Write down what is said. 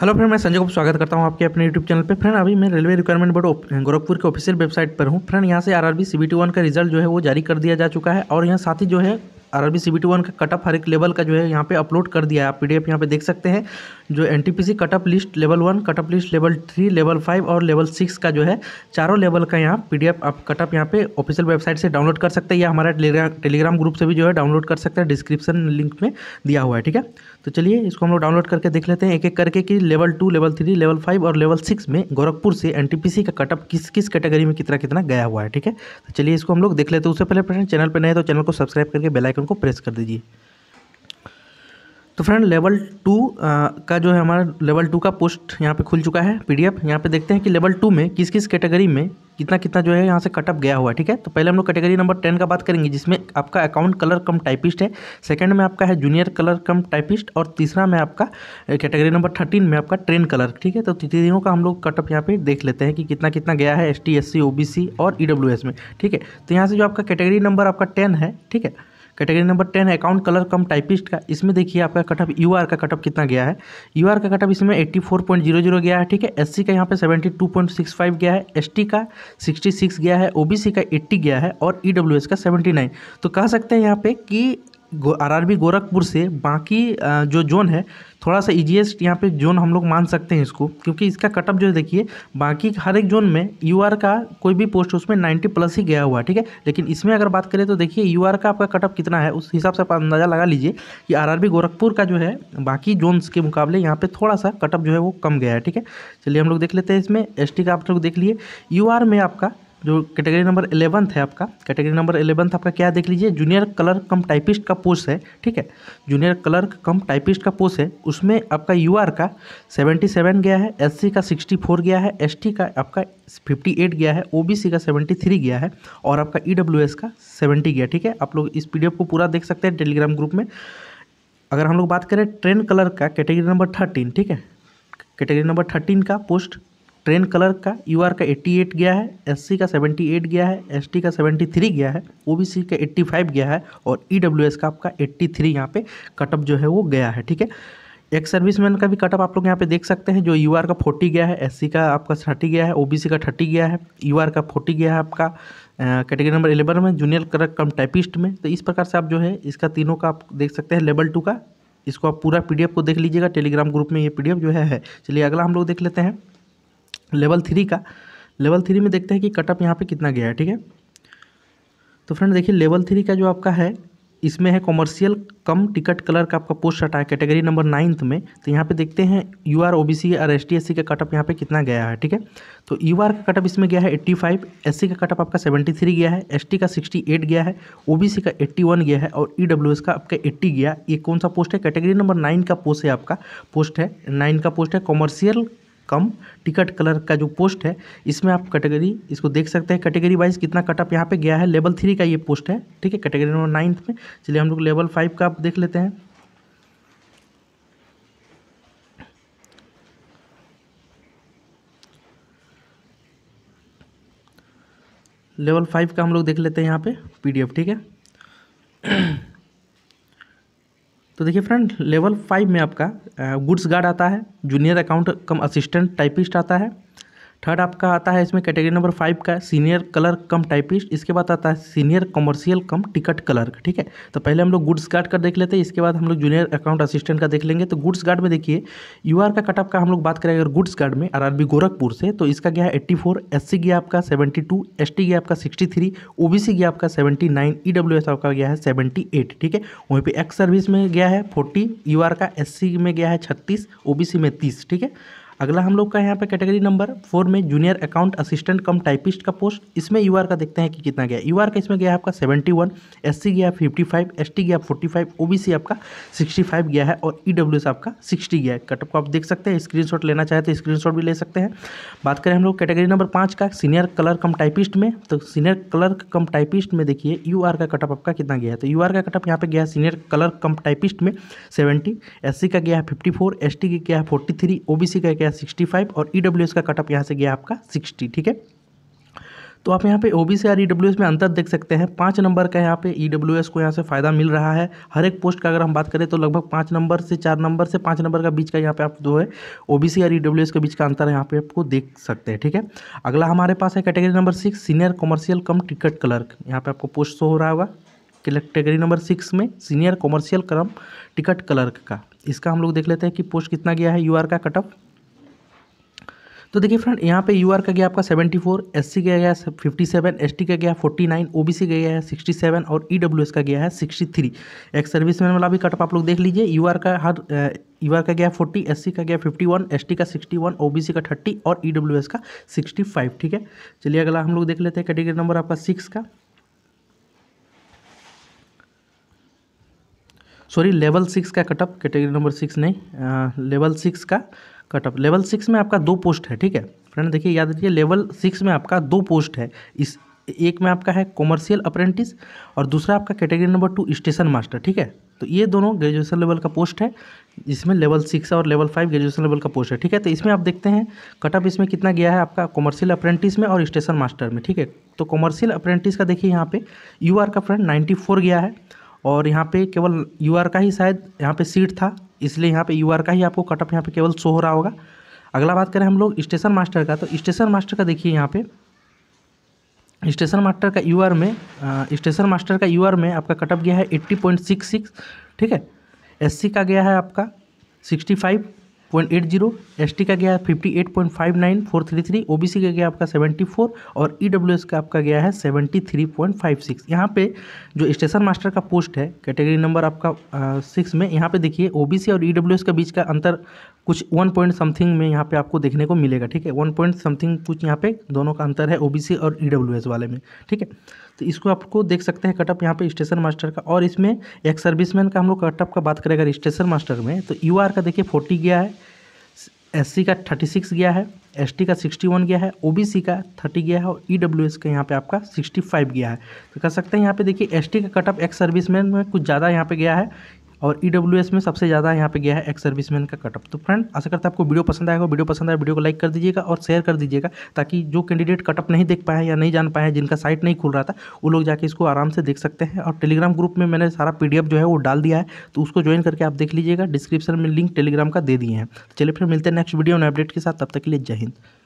Hello friend मैं संजय को स्वागत करता हूं आपके अपने यूट्यूब चैनल पे फ्रेंड अभी मैं रेलवे रिक्वायरमेंट बोर्ड गोरखपुर के ऑफिशियल वेबसाइट पर हूं फ्रेंड यहां से आरआरबी सीबीटी वन का रिजल्ट जो है वो जारी कर दिया जा चुका है और यहां साथ ही जो है आर आर बी का कटअप हर एक लेवल का जो है यहाँ पे अपलोड कर दिया है आप पीडीएफ यहाँ पे देख सकते हैं जो NTPC cutoff list level one of list level three level five और लेवल सिक्स का जो है चारों लेवल का यहाँ पीडीएफ आप ऑफ यहाँ पे ऑफिशियल वेबसाइट से डाउनलोड कर सकते हैं या हमारा टेलीग्राम ग्रुप से भी जो है डाउनलोड कर सकते हैं डिस्क्रिप्शन लिंक में दिया हुआ है ठीक है तो चलिए इसको हम लोग डाउनलोड करके देख लेते हैं एक एक करके कि level two level three level five और लेवल सिक्स में गोरखपुर से एनटीपीसी का कटअप किस किस कैटेगरी में कितना कितना गया हुआ है ठीक है तो चलिए इसको हम लोग देख लेते हैं उससे पहले चैनल पर नए तो चैनल को सब्सक्राइब करके बेलाइकन बटन को प्रेस कर दीजिए तो फ्रेंड लेवल टू का जो है हमारा लेवल टू का पोस्ट यहाँ पे खुल चुका है पीडीएफ यहाँ पर देखते हैं कि लेवल टू में किस किस कैटेगरी में कितना कितना जो है यहाँ से कटअप गया हुआ है ठीक है तो पहले हम लोग कैटेगरी नंबर टेन का बात करेंगे जिसमें आपका अकाउंट कलर कम टाइपिस्ट है सेकंड में आपका है जूनियर कलर कम टाइपिस्ट और तीसरा में आपका कैटेगरी नंबर थर्टीन में आपका ट्रेन कलर ठीक है तो तीनों का हम लोग कटअप यहाँ पे देख लेते हैं कि कितना कितना गया है एस टी और ई e में ठीक है तो यहाँ से जो आपका कैटेगरी नंबर आपका टेन है ठीक है कैटेगरी नंबर टेन है अकाउंट कलर कम टाइपिस्ट का इसमें देखिए आपका कटअप यू आर का कटअप कितना गया है यू आर का कटअप इसमें eighty four point zero zero गया है ठीक है एस सी का यहाँ पे seventy two point six five गया है एस टी का सिक्सटी सिक्स गया है ओ बी सी का एट्टी गया है और ई डब्ल्यू एस का सेवेंटी नाइन तो कह सकते हैं यहाँ पे कि आर आर बी गोरखपुर से बाकी जो जोन है थोड़ा सा ईजीएस्ट यहाँ पे जोन हम लोग मान सकते हैं इसको क्योंकि इसका कटअप जो है देखिए बाकी हर एक जोन में यू आर का कोई भी पोस्ट उसमें नाइन्टी प्लस ही गया हुआ है ठीक है लेकिन इसमें अगर बात करें तो देखिए यू आर का आपका कटअप कितना है उस हिसाब से आप अंदाज़ा लगा लीजिए कि आर आर बी गोरखपुर का जो है बाकी जोन्स के मुकाबले यहाँ पर थोड़ा सा कटअप जो है वो कम गया है ठीक है चलिए हम लोग देख लेते हैं इसमें एस टी का आप लोग देख लिए यू आर में आपका जो कैटेगरी नंबर एलेवंथ है आपका कैटेगरी नंबर एलेवंथ आपका क्या देख लीजिए जूनियर कलर कम टाइपिस्ट का पोस्ट है ठीक है जूनियर कलर कम टाइपिस्ट का पोस्ट है उसमें आपका यू का सेवेंटी सेवन गया है एस का सिक्सटी फोर गया है एस का आपका फिफ्टी एट गया है ओ का सेवेंटी थ्री गया है और आपका ई e का सेवेंटी गया ठीक है आप लोग इस पी को पूरा देख सकते हैं टेलीग्राम ग्रुप में अगर हम लोग बात करें ट्रेन कलर का कैटेगरी नंबर थर्टीन ठीक है कैटेगरी नंबर थर्टीन का पोस्ट ट्रेन कलर का यू का 88 गया है एस का 78 गया है एस का 73 गया है ओ का 85 गया है और ई e का आपका 83 थ्री यहाँ पर कटअप जो है वो गया है ठीक है एक सर्विसमैन का भी कटअप आप लोग यहाँ पे देख सकते हैं जो यू का फोर्टी गया है सी का आपका थर्टी गया है सी का थर्टी गया है यू का फोर्टी गया है आपका कैटेगरी नंबर एलेवन में जूनियर क्लर्क कम टाइपिस्ट में तो इस प्रकार से आप जो है इसका तीनों का आप देख सकते हैं लेवल टू का इसको आप पूरा पीडीएफ को देख लीजिएगा टेलीग्राम ग्रुप में ये पीडीएफ जो है, है। चलिए अगला हम लोग देख लेते हैं लेवल थ्री का लेवल थ्री में देखते हैं कि कटअप यहाँ पे कितना गया है ठीक है तो फ्रेंड देखिए लेवल थ्री का जो आपका है इसमें है कॉमर्शियल कम टिकट कलर का आपका पोस्ट हटा है कैटेगरी नंबर नाइन्थ में तो यहाँ पे देखते हैं U R O B C और एस टी एस सी का कटअप यहाँ पे कितना गया है ठीक है तो यू आर का कटअप इसमें गया है एट्टी फाइव एस सी का कटअप आपका सेवेंटी थ्री गया है एस टी का सिक्सटी एट गया है ओ बी सी का एट्टी वन गया है और ई डब्ल्यू एस का आपका एट्टी गया ये कौन सा पोस्ट है कैटेगरी नंबर नाइन का पोस्ट है आपका पोस्ट है नाइन का पोस्ट है कॉमर्शियल कम टिकट कलर का जो पोस्ट है इसमें आप कैटेगरी इसको देख सकते हैं कैटेगरी वाइज कितना कटअप यहाँ पे गया है लेवल थ्री का ये पोस्ट है ठीक है कैटेगरी नंबर नाइन्थ में चलिए हम लोग लेवल फाइव का आप देख लेते हैं लेवल फाइव का हम लोग देख लेते हैं यहाँ पे पीडीएफ ठीक है तो देखिए फ्रेंड लेवल फाइव में आपका गुड्स गार्ड आता है junior account cum assistant typist आता है थर्ड आपका आता है इसमें कैटेगरी नंबर फाइव का सीनियर कलर कम टाइपिस्ट इसके बाद आता है senior commercial cum ticket colour का ठीक है तो पहले हम लोग गुड्स गार्ड का देख लेते हैं इसके बाद हम लोग जूनियर अकाउंट असिस्टेंट का देख लेंगे तो गुड्स गार्ड में देखिए यू का कटअप का हम लोग बात करें अगर गुड्स गार्ड में आर गोरखपुर से तो इसका गया है एट्टी फोर गया आपका सेवेंटी टू गया आपका सिक्सटी थ्री गया आपका सेवेंटी नाइन e आपका गया है सेवेंटी ठीक है वहीं पर एक्स सर्विस में गया है फोर्टी यू का एस में गया है छत्तीस ओ में तीस ठीक है अगला हम लोग का यहाँ पे कैटेगरी नंबर फोर में junior account assistant cum typist का पोस्ट इसमें यू का देखते हैं कि कितना गया यू का इसमें गया आपका सेवेंटी वन एस गया फिफ्टी फाइव एस गया फोर्टी फाइव ओ आपका सिक्सटी फाइव गया है और ई e आपका सिक्सटी गया है कटअप को आप देख सकते हैं स्क्रीन लेना चाहे तो स्क्रीन भी ले सकते हैं बात करें हम लोग कैटेगरी नंबर पाँच का सीनियर कलर कम टाइपिस्ट में तो सीनियर कलर कम टाइपिस्ट में देखिए यू का कटअप आपका कितना गया है तो यू का कटअप यहाँ पे गया सीनियर कलर कम टाइपिस्ट में सेवेंटी एस का गया है फिफ्टी फोर एस का गया है फोर्टी थ्री ओ का गया 65 और ई e का कटअप यहाँ से गया आपका 60 ठीक है तो आप यहाँ पे ओ बी और ई e में अंतर देख सकते हैं पाँच नंबर का यहाँ पे ई e को यहाँ से फ़ायदा मिल रहा है हर एक पोस्ट का अगर हम बात करें तो लगभग पाँच नंबर से चार नंबर से पाँच नंबर का बीच का यहाँ पे आप जो है ओ बी और ई के बीच का अंतर यहाँ पे आपको देख सकते हैं ठीक है अगला हमारे पास है category number six senior commercial cum ticket clerk यहाँ पर आपको पोस्ट शो हो रहा होगा कैटेगरी नंबर सिक्स में senior commercial cum ticket clerk का इसका हम लोग देख लेते हैं कि पोस्ट कितना गया है यू का कटअप तो देखिए फ्रेंड यहाँ पे यूआर का गया आपका 74 एससी का गया 57 एसटी का गया 49 ओबीसी का गया है 67 और ईडब्ल्यूएस e का गया है 63 एक्स सर्विस मैन वाला भी कटअप आप लोग देख लीजिए यूआर का हर यूआर का गया 40 एससी का गया 51 एसटी का 61 ओबीसी का 30 और ईडब्ल्यूएस e का 65 ठीक है चलिए अगला हम लोग देख लेते हैं कैटेगरी नंबर आपका सिक्स का सॉरी लेवल सिक्स का कटअप कैटेगरी नंबर सिक्स नहीं लेवल सिक्स का कटअप लेवल सिक्स में आपका दो पोस्ट है ठीक है फ्रेंड देखिए याद रखिए लेवल सिक्स में आपका दो पोस्ट है इस एक में आपका है कॉमर्शियल अप्रेंटिस और दूसरा आपका category number two station master ठीक है तो ये दोनों ग्रेजुएशन लेवल का पोस्ट है इसमें लेवल सिक्स और लेवल फाइव ग्रेजुएशन लेवल का पोस्ट है ठीक है तो इसमें आप देखते हैं कटअप इसमें कितना गया है आपका कॉमर्शियल अप्रेंटिस में और स्टेशन मास्टर में ठीक है तो कॉमर्शियल अप्रेंटिस का देखिए यहाँ पे यू का फ्रेंड नाइन्टी गया है और यहाँ पे केवल यू का ही शायद यहाँ पे सीट था इसलिए यहाँ पे यू का ही आपको कटअप यहाँ पे केवल शो हो रहा होगा अगला बात करें हम लोग स्टेशन मास्टर का तो स्टेशन मास्टर का देखिए यहाँ पे स्टेशन मास्टर का यू में स्टेशन मास्टर का यू में आपका कटअप गया है एट्टी पॉइंट सिक्स सिक्स ठीक है एस का गया है आपका sixty five point eight zero S का गया fifty eight point five nine four three three O B C का गया आपका सेवेंटी फोर और ई डब्ल्यू एस का आपका गया है seventy three point five six यहाँ पे जो स्टेशन मास्टर का पोस्ट है कैटेगरी नंबर आपका सिक्स में यहाँ पे देखिए ओ बी सी और ई डब्ल्यू एस के बीच का अंतर कुछ वन पॉइंट समथिंग में यहाँ पे आपको देखने को मिलेगा ठीक है वन पॉइंट समथिंग कुछ यहाँ पे दोनों का अंतर है ओ बी सी और ई डब्ल्यू एस वाले में ठीक है तो इसको आपको देख सकते हैं कटअप यहाँ पे स्टेशन मास्टर का और इसमें एक सर्विसमैन का हम लोग कटअप का बात करें अगर स्टेशन मास्टर में तो यू आर का देखिए फोर्टी गया है एस का थर्टी सिक्स गया है एस का सिक्सटी वन गया है ओ का थर्टी गया है और ई e का यहाँ पे आपका सिक्सटी फाइव गया है तो कह सकते हैं यहाँ पे देखिए एस का कटअप एक्स सर्विस में कुछ ज़्यादा यहाँ पे गया है और ई e में सबसे ज़्यादा यहाँ पे गया है एक्स सर्विसमैन का कटअप तो फ्रेंड आशा करता है आपको वीडियो पसंद आएगा वीडियो पसंद आए वीडियो को लाइक कर दीजिएगा और शेयर कर दीजिएगा ताकि जो कैंडिडेट कटअप नहीं देख पाए या नहीं जान पाए जिनका साइट नहीं खुल रहा था वो लोग जाके इसको आराम से देख सकते हैं और टेलीग्राम ग्रुप में मैंने सारा पी जो है वो डाल दिया है तो उसको ज्वाइन करके आप देख लीजिएगा डिस्क्रिप्शन में लिंक टेलीग्राम का दे दिए हैं चलिए फिर मिलते हैं नेक्स्ट वीडियो नए अपडेट के साथ तब तक के लिए जय हिंद